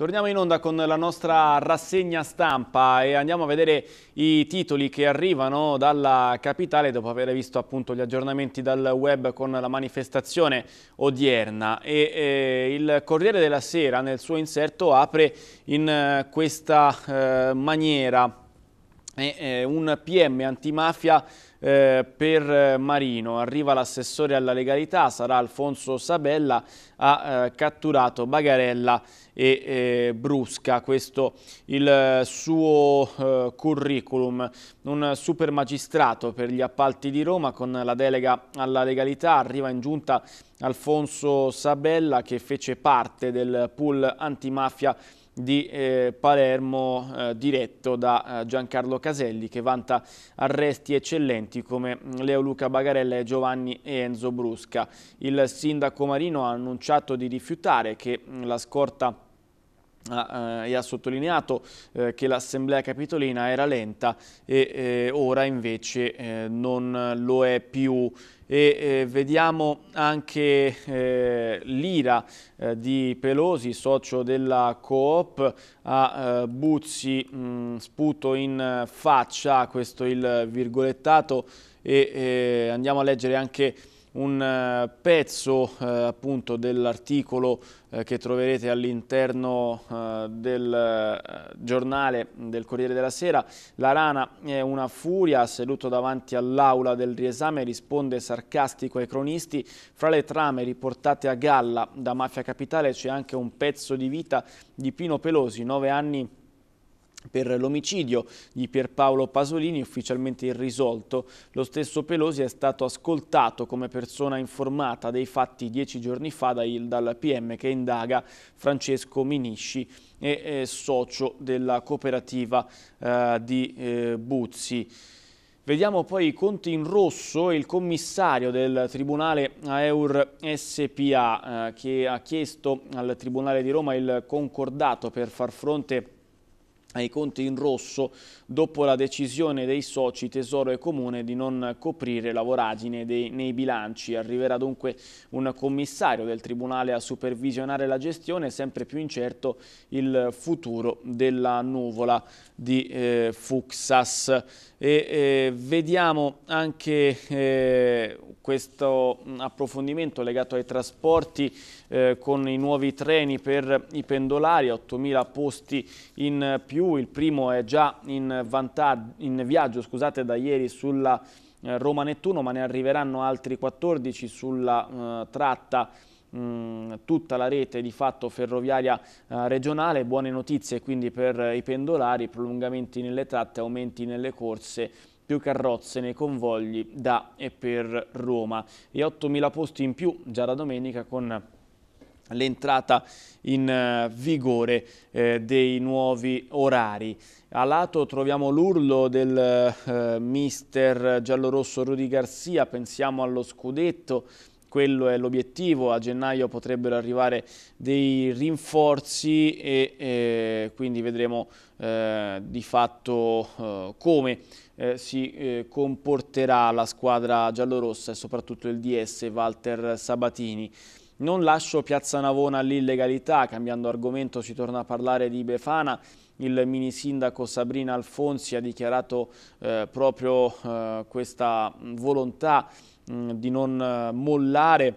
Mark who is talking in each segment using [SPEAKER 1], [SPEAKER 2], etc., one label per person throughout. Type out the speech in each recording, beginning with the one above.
[SPEAKER 1] Torniamo in onda con la nostra rassegna stampa e andiamo a vedere i titoli che arrivano dalla capitale dopo aver visto appunto gli aggiornamenti dal web con la manifestazione odierna e eh, il Corriere della Sera nel suo inserto apre in eh, questa eh, maniera e eh, un PM antimafia eh, per eh, Marino. Arriva l'assessore alla legalità, sarà Alfonso Sabella, ha eh, catturato Bagarella e eh, Brusca, questo il eh, suo curriculum. Un super magistrato per gli appalti di Roma con la delega alla legalità, arriva in giunta Alfonso Sabella che fece parte del pool antimafia di eh, Palermo eh, diretto da eh, Giancarlo Caselli che vanta arresti eccellenti come mm, Leo Luca Bagarella e Giovanni e Enzo Brusca. Il sindaco Marino ha annunciato di rifiutare che mm, la scorta ha, ah, eh, ha sottolineato eh, che l'assemblea capitolina era lenta e eh, ora invece eh, non lo è più e eh, vediamo anche eh, l'ira eh, di Pelosi, socio della Coop, a eh, Buzzi mh, mm, sputo in faccia, questo il virgolettato e eh, andiamo a leggere anche un eh, pezzo eh, appunto dell'articolo eh, che troverete all'interno eh, del eh, giornale del Corriere della Sera. La rana è una furia, seduto davanti all'aula del riesame, risponde sarcastico ai cronisti. Fra le trame riportate a galla da Mafia Capitale c'è anche un pezzo di vita di Pino Pelosi, nove anni per l'omicidio di Pierpaolo Pasolini ufficialmente irrisolto. Lo stesso Pelosi è stato ascoltato come persona informata dei fatti dieci giorni fa dal PM che indaga Francesco Minisci e socio della cooperativa eh, di eh, Buzzi. Vediamo poi i conti in rosso e il commissario del Tribunale Aeur SPA eh, che ha chiesto al Tribunale di Roma il concordato per far fronte ai conti in rosso dopo la decisione dei soci Tesoro e Comune di non coprire la voragine dei, nei bilanci. Arriverà dunque un commissario del Tribunale a supervisionare la gestione, sempre più incerto il futuro della nuvola di eh, Fuxas e eh, vediamo anche eh, questo mm, approfondimento legato ai trasporti eh, con i nuovi treni per i pendolari, 8.000 posti in più, il primo è già in, in viaggio scusate, da ieri sulla Roma-Nettuno ma ne arriveranno altri 14 sulla tratta Mm, tutta la rete di fatto ferroviaria eh, regionale, buone notizie quindi per eh, i pendolari, prolungamenti nelle tratte, aumenti nelle corse, più carrozze nei convogli da e per Roma e 8.000 posti in più già da domenica con l'entrata in eh, vigore eh, dei nuovi orari. A lato troviamo l'urlo del eh, mister giallorosso Rudy Garcia, pensiamo allo scudetto, quello è l'obiettivo, a gennaio potrebbero arrivare dei rinforzi e eh, quindi vedremo eh, di fatto eh, come eh, si eh, comporterà la squadra giallorossa e soprattutto il DS Walter Sabatini. Non lascio Piazza Navona all'illegalità, cambiando argomento si torna a parlare di Befana, il mini sindaco Sabrina Alfonsi ha dichiarato eh, proprio questa volontà Mm, di non eh, mollare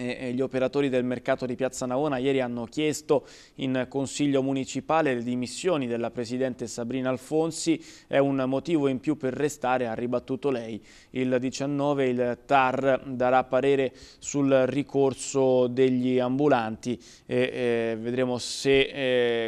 [SPEAKER 1] gli operatori del mercato di Piazza Navona ieri hanno chiesto in Consiglio Municipale le dimissioni della Presidente Sabrina Alfonsi, è un motivo in più per restare, ha ribattuto lei. Il 19 il TAR darà parere sul ricorso degli ambulanti e, e vedremo se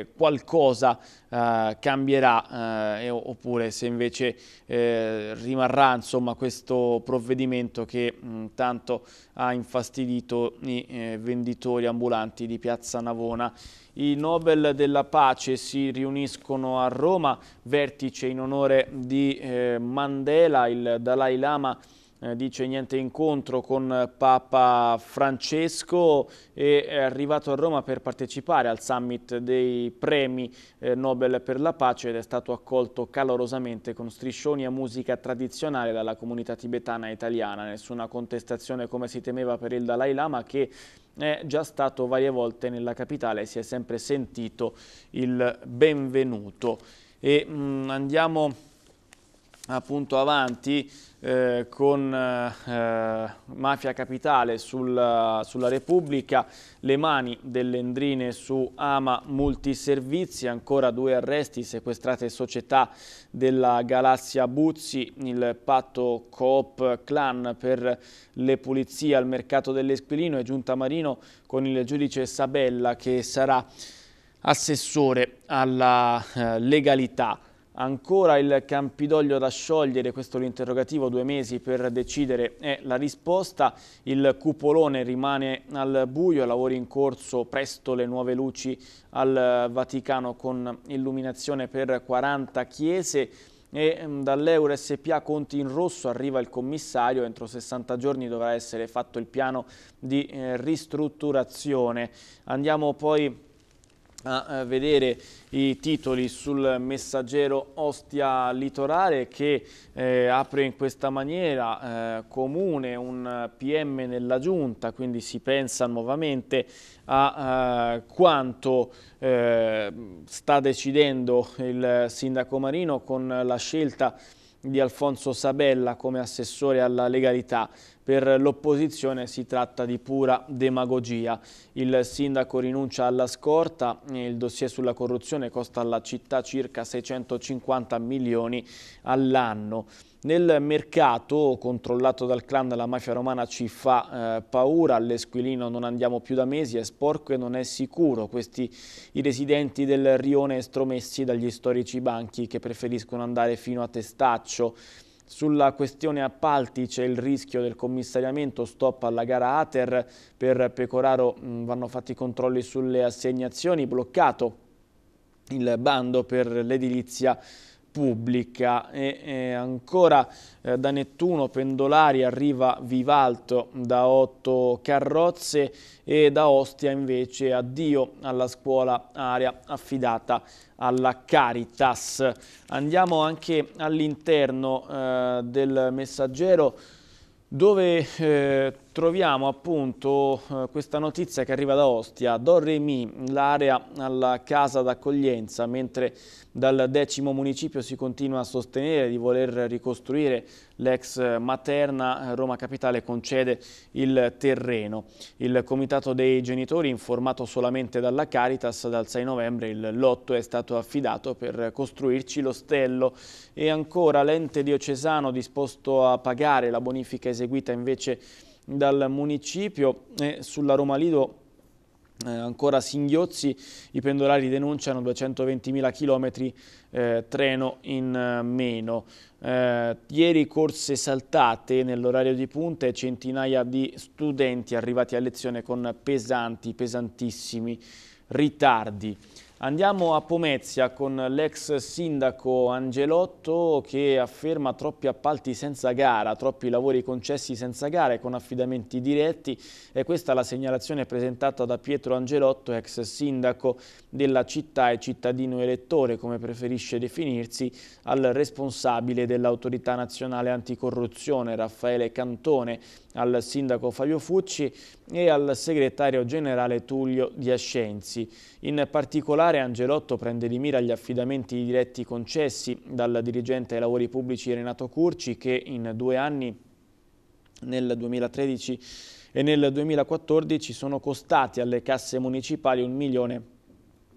[SPEAKER 1] eh, qualcosa eh, cambierà eh, oppure se invece eh, rimarrà insomma, questo provvedimento che mh, tanto ha infastidito subito i eh, venditori ambulanti di Piazza Navona. I Nobel della Pace si riuniscono a Roma, vertice in onore di eh, Mandela, il Dalai Lama eh, dice niente incontro con Papa Francesco e è arrivato a Roma per partecipare al summit dei premi eh, Nobel per la pace ed è stato accolto calorosamente con striscioni a musica tradizionale dalla comunità tibetana italiana. Nessuna contestazione come si temeva per il Dalai Lama che è già stato varie volte nella capitale e si è sempre sentito il benvenuto. E, mh, mm, andiamo appunto avanti eh, con eh, Mafia Capitale sulla, eh, sulla, Repubblica, le mani delle endrine su Ama Multiservizi, ancora due arresti, sequestrate società della Galassia Buzzi, il patto Coop Clan per le pulizie al mercato dell'Esquilino e Giunta Marino con il giudice Sabella che sarà assessore alla eh, legalità. Ancora il Campidoglio da sciogliere, questo l'interrogativo, due mesi per decidere è la risposta. Il cupolone rimane al buio, lavori in corso, presto le nuove luci al Vaticano con illuminazione per 40 chiese e mm, dall'Euro SPA conti in rosso arriva il commissario, entro 60 giorni dovrà essere fatto il piano di eh, ristrutturazione. Andiamo poi a eh, vedere i titoli sul messaggero Ostia Litorale che eh, apre in questa maniera eh, comune un PM nella giunta, quindi si pensa nuovamente a eh, quanto eh, sta decidendo il sindaco Marino con la scelta di Alfonso Sabella come assessore alla legalità. Per l'opposizione si tratta di pura demagogia. Il sindaco rinuncia alla scorta, il dossier sulla corruzione costa alla città circa 650 milioni all'anno. Nel mercato, controllato dal clan della mafia romana, ci fa eh, paura, all'Esquilino non andiamo più da mesi, è sporco e non è sicuro. Questi i residenti del rione estromessi dagli storici banchi che preferiscono andare fino a Testaccio. Sulla questione appalti c'è il rischio del commissariamento, stop alla gara Ater, per Pecoraro mm, vanno fatti i controlli sulle assegnazioni, bloccato il bando per l'edilizia pubblica e, e ancora eh, da Nettuno Pendolari arriva Vivalto da otto carrozze e da Ostia invece addio alla scuola aria affidata alla Caritas. Andiamo anche all'interno eh, del messaggero dove eh, troviamo appunto eh, questa notizia che arriva da Ostia, Don Dorremi, l'area alla casa d'accoglienza, mentre dal decimo municipio si continua a sostenere di voler ricostruire l'ex materna Roma Capitale concede il terreno. Il comitato dei genitori, informato solamente dalla Caritas, dal 6 novembre il lotto è stato affidato per costruirci l'ostello e ancora l'ente diocesano disposto a pagare la bonifica eseguita invece dal municipio e sulla Roma Lido eh, ancora singhiozzi, i pendolari denunciano 220.000 km eh, treno in eh, meno. Eh, ieri corse saltate nell'orario di punta e centinaia di studenti arrivati a lezione con pesanti, pesantissimi ritardi. Andiamo a Pomezia con l'ex sindaco Angelotto che afferma troppi appalti senza gara, troppi lavori concessi senza gara e con affidamenti diretti e questa è la segnalazione presentata da Pietro Angelotto, ex sindaco della città e cittadino elettore, come preferisce definirsi, al responsabile dell'autorità nazionale anticorruzione Raffaele Cantone, al sindaco Fabio Fucci e al segretario generale Tullio Diascenzi. In particolare parlamentare Angelotto prende di mira gli affidamenti diretti concessi dal dirigente ai lavori pubblici Renato Curci che in due anni, nel 2013 e nel 2014, sono costati alle casse municipali un milione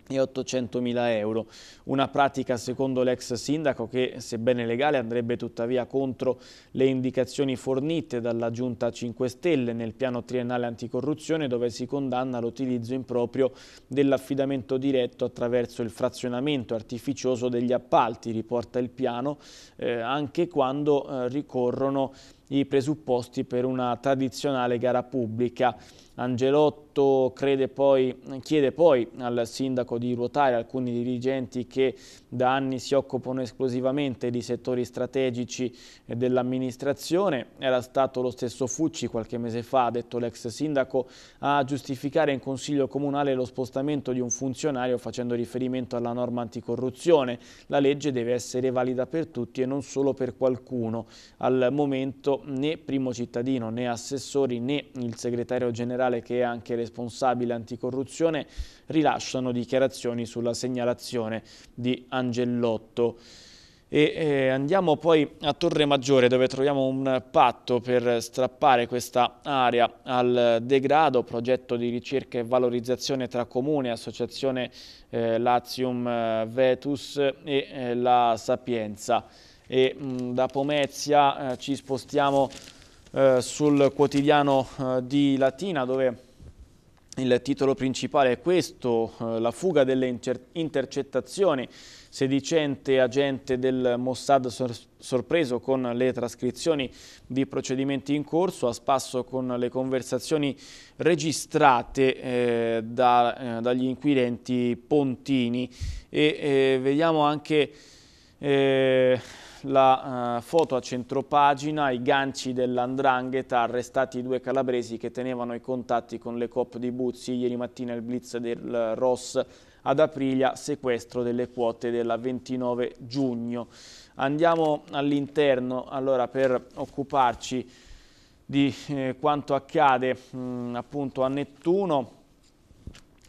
[SPEAKER 1] e 800.000 euro. Una pratica, secondo l'ex sindaco, che sebbene legale andrebbe tuttavia contro le indicazioni fornite dalla Giunta 5 Stelle nel piano triennale anticorruzione dove si condanna l'utilizzo improprio dell'affidamento diretto attraverso il frazionamento artificioso degli appalti, riporta il piano, eh, anche quando eh, ricorrono i presupposti per una tradizionale gara pubblica. Angelotto poi, chiede poi al sindaco di ruotare alcuni dirigenti che da anni si occupano esclusivamente di settori strategici dell'amministrazione. Era stato lo stesso Fucci qualche mese fa, ha detto l'ex sindaco, a giustificare in consiglio comunale lo spostamento di un funzionario facendo riferimento alla norma anticorruzione. La legge deve essere valida per tutti e non solo per qualcuno. Al momento né primo cittadino né assessori né il segretario generale che è anche responsabile anticorruzione rilasciano dichiarazioni sulla segnalazione di Angelotto. E, eh, andiamo poi a Torre Maggiore dove troviamo un patto per strappare questa area al degrado, progetto di ricerca e valorizzazione tra Comune, Associazione eh, Lazium eh, Vetus e eh, La Sapienza e mh, mm, da Pomezia eh, ci spostiamo eh, sul quotidiano eh, di Latina dove il titolo principale è questo, eh, la fuga delle intercettazioni, sedicente agente del Mossad sor sorpreso con le trascrizioni di procedimenti in corso, a spasso con le conversazioni registrate eh, da, eh, dagli inquirenti Pontini e vediamo anche eh, la eh, foto a centropagina, i ganci dell'andrangheta, arrestati i due calabresi che tenevano i contatti con le COP di Buzzi, ieri mattina il blitz del Ross ad Aprilia, sequestro delle quote della 29 giugno. Andiamo all'interno allora per occuparci di eh, quanto accade mh, mm, appunto a Nettuno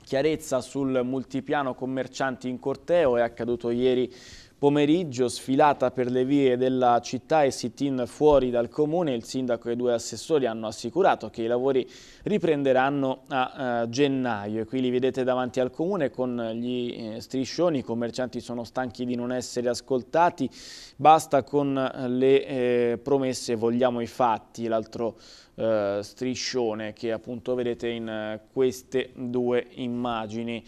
[SPEAKER 1] chiarezza sul multipiano commercianti in corteo, è accaduto ieri pomeriggio, sfilata per le vie della città e sit-in fuori dal comune, il sindaco e i due assessori hanno assicurato che i lavori riprenderanno a eh, gennaio. E qui li vedete davanti al comune con gli eh, striscioni, i commercianti sono stanchi di non essere ascoltati, basta con eh, le eh, promesse, vogliamo i fatti, l'altro eh, striscione che appunto vedete in eh, queste due immagini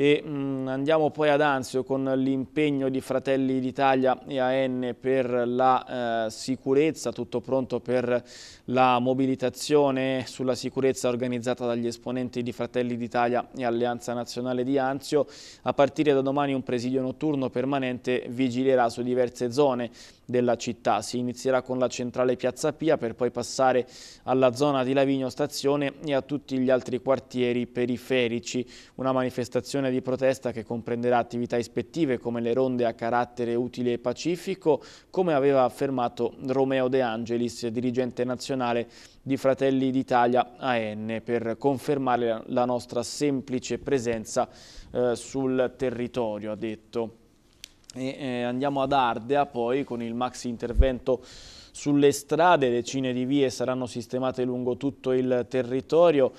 [SPEAKER 1] e mh, mm, andiamo poi ad Anzio con l'impegno di Fratelli d'Italia e AN per la eh, sicurezza, tutto pronto per la mobilitazione sulla sicurezza organizzata dagli esponenti di Fratelli d'Italia e Alleanza Nazionale di Anzio. A partire da domani un presidio notturno permanente vigilerà su diverse zone della città. Si inizierà con la centrale Piazza Pia per poi passare alla zona di Lavigno Stazione e a tutti gli altri quartieri periferici. Una manifestazione di protesta che comprenderà attività ispettive come le ronde a carattere utile e pacifico, come aveva affermato Romeo De Angelis, dirigente nazionale di Fratelli d'Italia AN, per confermare la nostra semplice presenza eh, sul territorio, ha detto. E, eh, andiamo ad Ardea poi con il maxi intervento sulle strade, decine di vie saranno sistemate lungo tutto il territorio.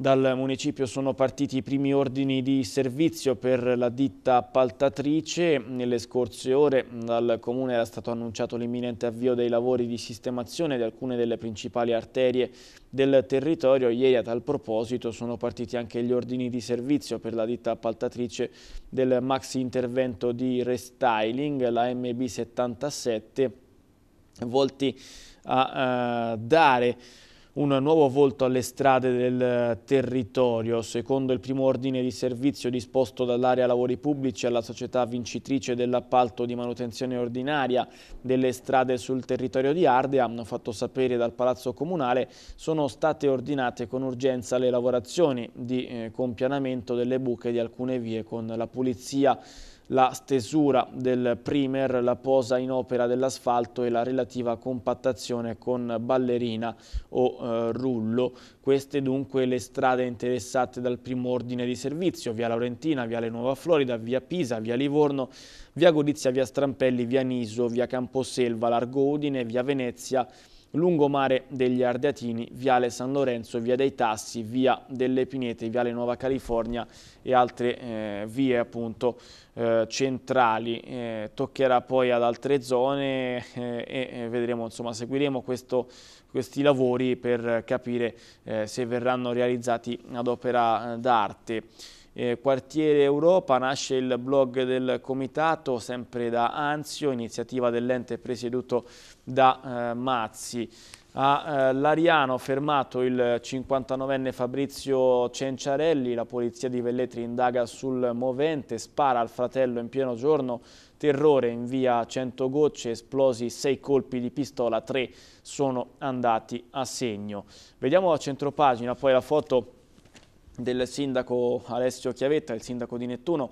[SPEAKER 1] Dal municipio sono partiti i primi ordini di servizio per la ditta appaltatrice. Nelle scorse ore dal comune era stato annunciato l'imminente avvio dei lavori di sistemazione di alcune delle principali arterie del territorio. Ieri a tal proposito sono partiti anche gli ordini di servizio per la ditta appaltatrice del maxi intervento di restyling, la MB77, volti a eh, dare un nuovo volto alle strade del territorio. Secondo il primo ordine di servizio disposto dall'area lavori pubblici alla società vincitrice dell'appalto di manutenzione ordinaria delle strade sul territorio di Ardea, hanno fatto sapere dal Palazzo Comunale, sono state ordinate con urgenza le lavorazioni di eh, compianamento delle buche di alcune vie con la pulizia la stesura del primer, la posa in opera dell'asfalto e la relativa compattazione con ballerina o eh, rullo. Queste dunque le strade interessate dal primo ordine di servizio, via Laurentina, via Le Nuova Florida, via Pisa, via Livorno, via Gorizia, via Strampelli, via Niso, via Camposelva, Largo Udine, via Venezia, lungomare degli Ardeatini, Viale San Lorenzo, Via dei Tassi, Via delle Pinete, Viale Nuova California e altre eh, vie appunto eh, centrali. Eh, toccherà poi ad altre zone eh, e eh, vedremo, insomma, seguiremo questo, questi lavori per capire eh, se verranno realizzati ad opera d'arte. Eh, Quartiere Europa nasce il blog del comitato, sempre da Anzio, iniziativa dell'ente presieduto da eh, Mazzi. A eh, Lariano fermato il 59enne Fabrizio Cenciarelli, la polizia di Velletri indaga sul movente, spara al fratello in pieno giorno, terrore in via 100 gocce, esplosi 6 colpi di pistola, 3 sono andati a segno. Vediamo a centropagina poi la foto del sindaco Alessio Chiavetta, il sindaco di Nettuno,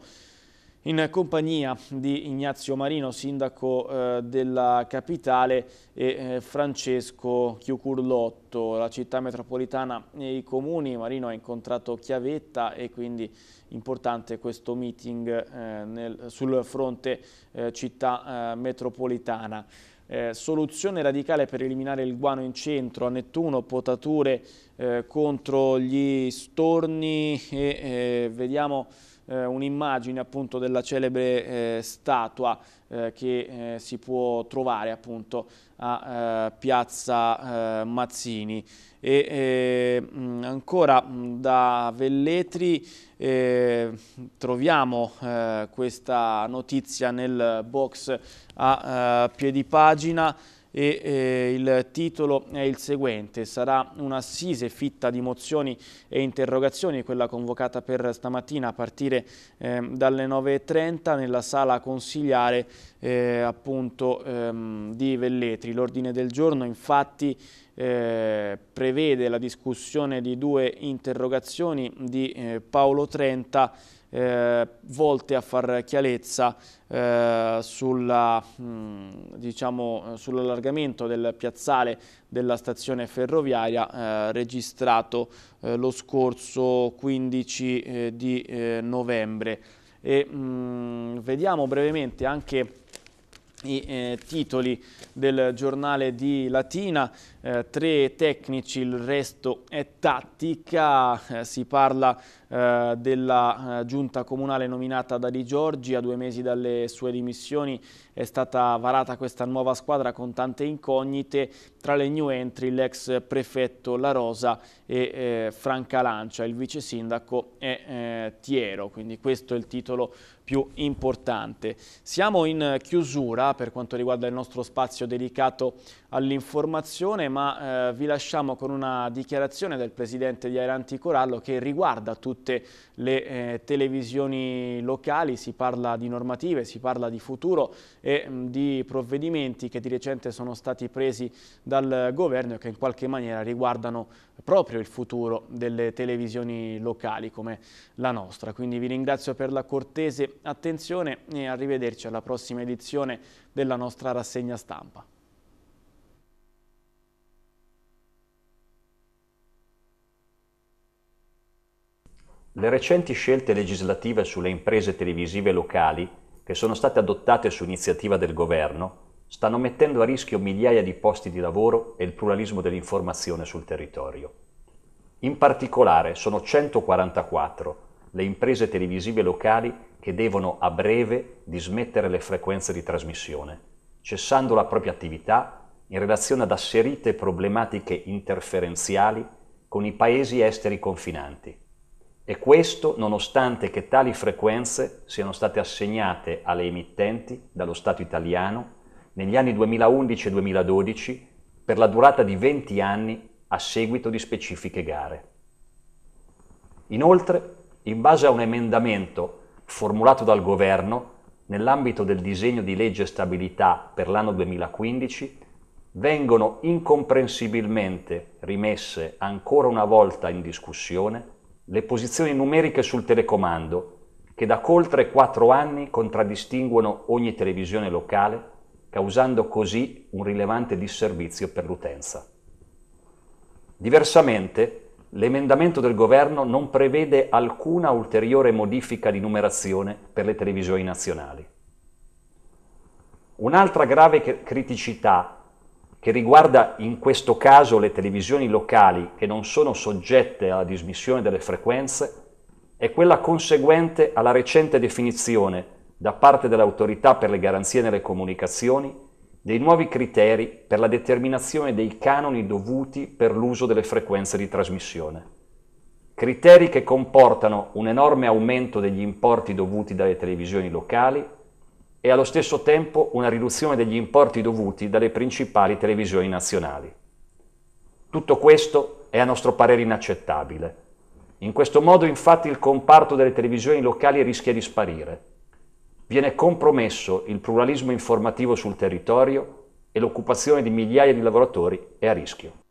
[SPEAKER 1] in compagnia di Ignazio Marino, sindaco eh, della capitale, e eh, Francesco Chiucurlotto, la città metropolitana e i comuni. Marino ha incontrato Chiavetta e quindi importante questo meeting eh, nel, sul fronte eh, città eh, metropolitana. Eh, soluzione radicale per eliminare il guano in centro, a Nettuno potature eh, contro gli storni e eh, vediamo eh, un'immagine appunto della celebre eh, statua eh, che si può trovare appunto a Piazza Mazzini e eh, mm, ancora mm, da Velletri eh, troviamo eh, questa notizia nel box a eh, piedi pagina e eh, il titolo è il seguente, sarà un'assise fitta di mozioni e interrogazioni, quella convocata per stamattina a partire eh, dalle 9.30 nella sala consigliare eh, appunto ehm, di Velletri. L'ordine del giorno infatti eh, prevede la discussione di due interrogazioni di eh, Paolo Trenta eh, volte a far chiarezza eh, mm, diciamo, sull'allargamento diciamo, sull del piazzale della stazione ferroviaria eh, registrato eh, lo scorso 15 eh, di eh, novembre. E, mh, mm, vediamo brevemente anche i eh, titoli del giornale di Latina, eh, tre tecnici, il resto è tattica, eh, si parla eh, della eh, giunta comunale nominata da Di Giorgi, a due mesi dalle sue dimissioni è stata varata questa nuova squadra con tante incognite tra le new entry l'ex prefetto La Rosa e eh, Franca Lancia, il vice sindaco è eh, Tiero, quindi questo è il titolo più importante. Siamo in chiusura per quanto riguarda il nostro spazio dedicato all'informazione, ma eh, vi lasciamo con una dichiarazione del presidente di Aeranti Corallo che riguarda tutte le eh, televisioni locali, si parla di normative, si parla di futuro e mh, di provvedimenti che di recente sono stati presi da dal governo e che in qualche maniera riguardano proprio il futuro delle televisioni locali come la nostra. Quindi vi ringrazio per la cortese attenzione e arrivederci alla prossima edizione della nostra rassegna stampa.
[SPEAKER 2] Le recenti scelte legislative sulle imprese televisive locali, che sono state adottate su iniziativa del Governo, stanno mettendo a rischio migliaia di posti di lavoro e il pluralismo dell'informazione sul territorio. In particolare sono 144 le imprese televisive locali che devono a breve dismettere le frequenze di trasmissione, cessando la propria attività in relazione ad asserite problematiche interferenziali con i paesi esteri confinanti. E questo nonostante che tali frequenze siano state assegnate alle emittenti dallo Stato italiano negli anni 2011 e 2012 per la durata di 20 anni a seguito di specifiche gare. Inoltre, in base a un emendamento formulato dal Governo nell'ambito del disegno di legge stabilità per l'anno 2015, vengono incomprensibilmente rimesse ancora una volta in discussione le posizioni numeriche sul telecomando che da oltre quattro anni contraddistinguono ogni televisione locale causando così un rilevante disservizio per l'utenza. Diversamente, l'emendamento del governo non prevede alcuna ulteriore modifica di numerazione per le televisioni nazionali. Un'altra grave criticità che riguarda in questo caso le televisioni locali che non sono soggette alla dismissione delle frequenze è quella conseguente alla recente definizione da parte dell'autorità per le garanzie nelle comunicazioni dei nuovi criteri per la determinazione dei canoni dovuti per l'uso delle frequenze di trasmissione. Criteri che comportano un enorme aumento degli importi dovuti dalle televisioni locali e allo stesso tempo una riduzione degli importi dovuti dalle principali televisioni nazionali. Tutto questo è a nostro parere inaccettabile. In questo modo infatti il comparto delle televisioni locali rischia di sparire viene compromesso il pluralismo informativo sul territorio e l'occupazione di migliaia di lavoratori è a rischio.